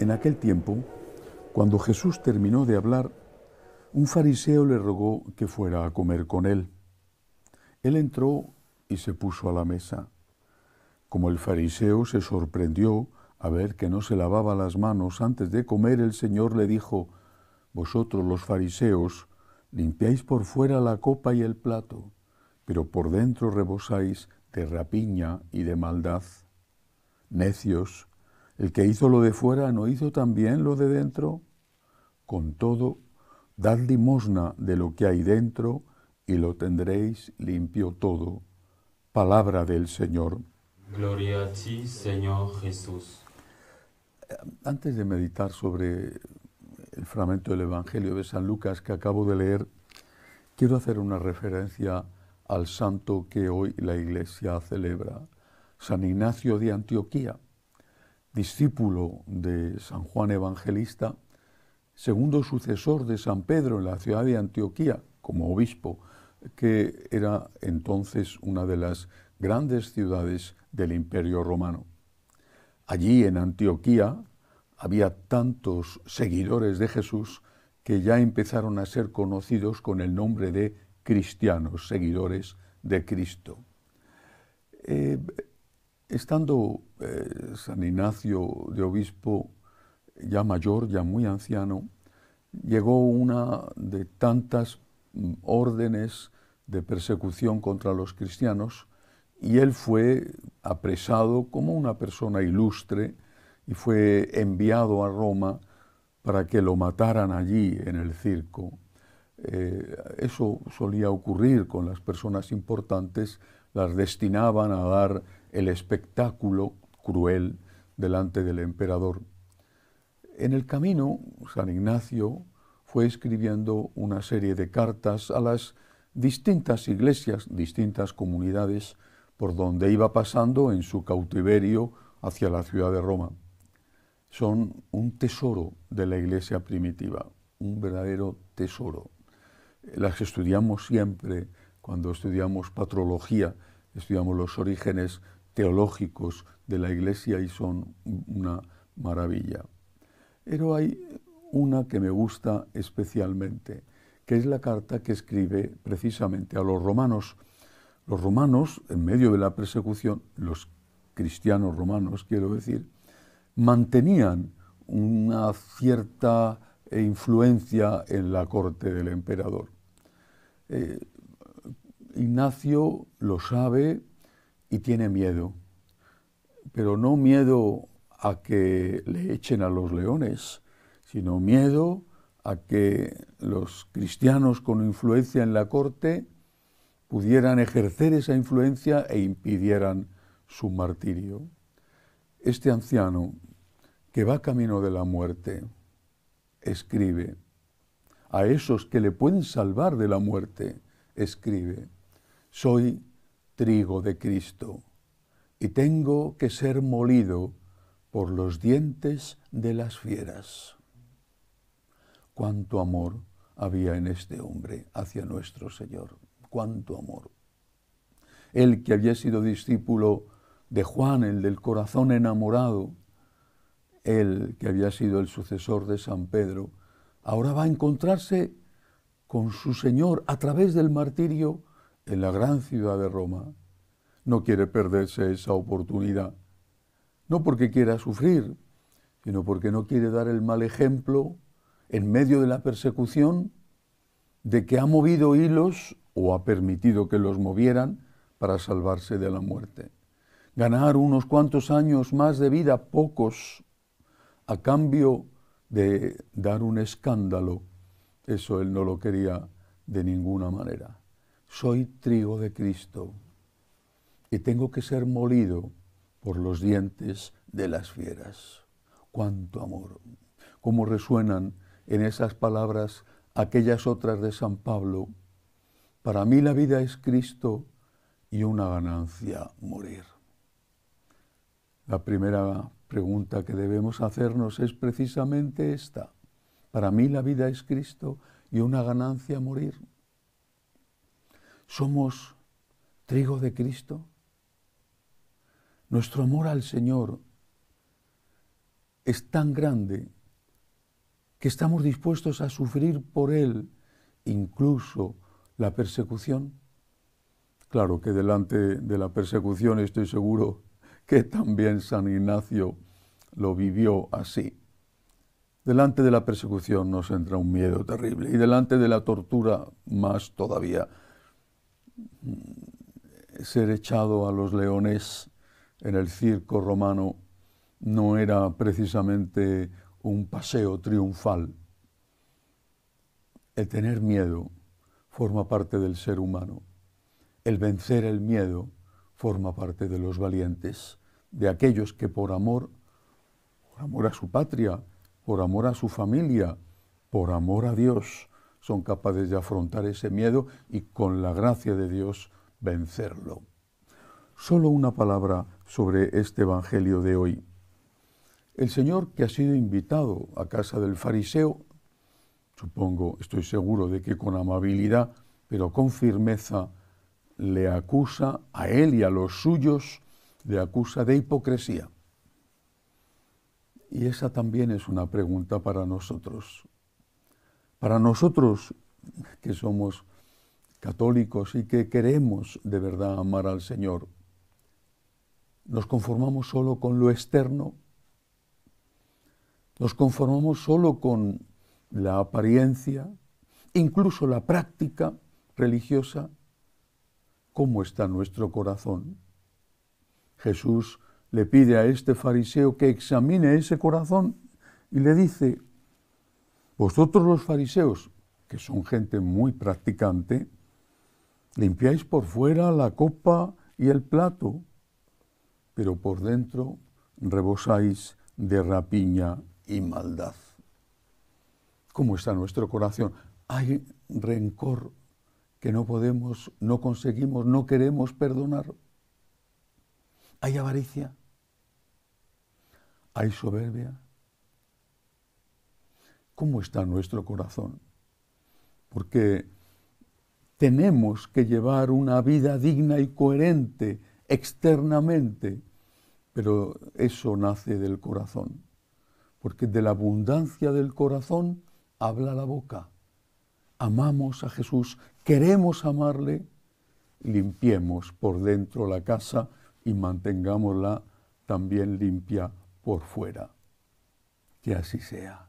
En aquel tiempo, cuando Jesús terminó de hablar, un fariseo le rogó que fuera a comer con él. Él entró y se puso a la mesa. Como el fariseo se sorprendió a ver que no se lavaba las manos antes de comer, el Señor le dijo, Vosotros los fariseos limpiáis por fuera la copa y el plato, pero por dentro rebosáis de rapiña y de maldad. Necios, el que hizo lo de fuera no hizo también lo de dentro. Con todo, dad limosna de lo que hay dentro y lo tendréis limpio todo. Palabra del Señor. Gloria a ti, Señor Jesús. Eh, antes de meditar sobre el fragmento del Evangelio de San Lucas que acabo de leer, quiero hacer una referencia al santo que hoy la Iglesia celebra, San Ignacio de Antioquía discípulo de San Juan Evangelista, segundo sucesor de San Pedro en la ciudad de Antioquía como obispo, que era entonces una de las grandes ciudades del imperio romano. Allí en Antioquía había tantos seguidores de Jesús que ya empezaron a ser conocidos con el nombre de cristianos, seguidores de Cristo. Eh, Estando eh, San Ignacio de obispo ya mayor, ya muy anciano, llegó una de tantas mm, órdenes de persecución contra los cristianos y él fue apresado como una persona ilustre y fue enviado a Roma para que lo mataran allí en el circo. Eh, eso solía ocurrir con las personas importantes, las destinaban a dar el espectáculo cruel delante del emperador. En el camino, San Ignacio fue escribiendo una serie de cartas a las distintas iglesias, distintas comunidades, por donde iba pasando en su cautiverio hacia la ciudad de Roma. Son un tesoro de la iglesia primitiva, un verdadero tesoro. Las estudiamos siempre cuando estudiamos patrología, estudiamos los orígenes teológicos de la Iglesia y son una maravilla. Pero hay una que me gusta especialmente, que es la carta que escribe precisamente a los romanos. Los romanos, en medio de la persecución, los cristianos romanos, quiero decir, mantenían una cierta eh, influencia en la corte del emperador. Eh, Ignacio lo sabe, y tiene miedo, pero no miedo a que le echen a los leones, sino miedo a que los cristianos con influencia en la corte pudieran ejercer esa influencia e impidieran su martirio. Este anciano que va camino de la muerte escribe, a esos que le pueden salvar de la muerte escribe, soy trigo de Cristo, y tengo que ser molido por los dientes de las fieras. Cuánto amor había en este hombre hacia nuestro Señor, cuánto amor. Él que había sido discípulo de Juan, el del corazón enamorado, el que había sido el sucesor de San Pedro, ahora va a encontrarse con su Señor a través del martirio en la gran ciudad de Roma, no quiere perderse esa oportunidad. No porque quiera sufrir, sino porque no quiere dar el mal ejemplo en medio de la persecución de que ha movido hilos o ha permitido que los movieran para salvarse de la muerte. Ganar unos cuantos años más de vida, pocos, a cambio de dar un escándalo, eso él no lo quería de ninguna manera soy trigo de Cristo y tengo que ser molido por los dientes de las fieras. Cuánto amor, cómo resuenan en esas palabras aquellas otras de San Pablo. Para mí la vida es Cristo y una ganancia morir. La primera pregunta que debemos hacernos es precisamente esta. Para mí la vida es Cristo y una ganancia morir. ¿Somos trigo de Cristo? Nuestro amor al Señor es tan grande que estamos dispuestos a sufrir por Él incluso la persecución. Claro que delante de la persecución estoy seguro que también San Ignacio lo vivió así. Delante de la persecución nos entra un miedo terrible y delante de la tortura más todavía ser echado a los leones en el circo romano no era precisamente un paseo triunfal. El tener miedo forma parte del ser humano. El vencer el miedo forma parte de los valientes, de aquellos que por amor, por amor a su patria, por amor a su familia, por amor a Dios, son capaces de afrontar ese miedo y con la gracia de Dios vencerlo. Solo una palabra sobre este Evangelio de hoy. El Señor que ha sido invitado a casa del fariseo, supongo, estoy seguro de que con amabilidad, pero con firmeza, le acusa a él y a los suyos, de acusa de hipocresía. Y esa también es una pregunta para nosotros. Para nosotros que somos católicos y que queremos de verdad amar al Señor, nos conformamos solo con lo externo, nos conformamos solo con la apariencia, incluso la práctica religiosa. ¿Cómo está nuestro corazón? Jesús le pide a este fariseo que examine ese corazón y le dice, vosotros los fariseos, que son gente muy practicante, limpiáis por fuera la copa y el plato, pero por dentro rebosáis de rapiña y maldad. ¿Cómo está nuestro corazón? Hay rencor que no podemos, no conseguimos, no queremos perdonar. Hay avaricia, hay soberbia, cómo está nuestro corazón. Porque tenemos que llevar una vida digna y coherente externamente, pero eso nace del corazón. Porque de la abundancia del corazón habla la boca. Amamos a Jesús, queremos amarle, limpiemos por dentro la casa y mantengámosla también limpia por fuera. Que así sea.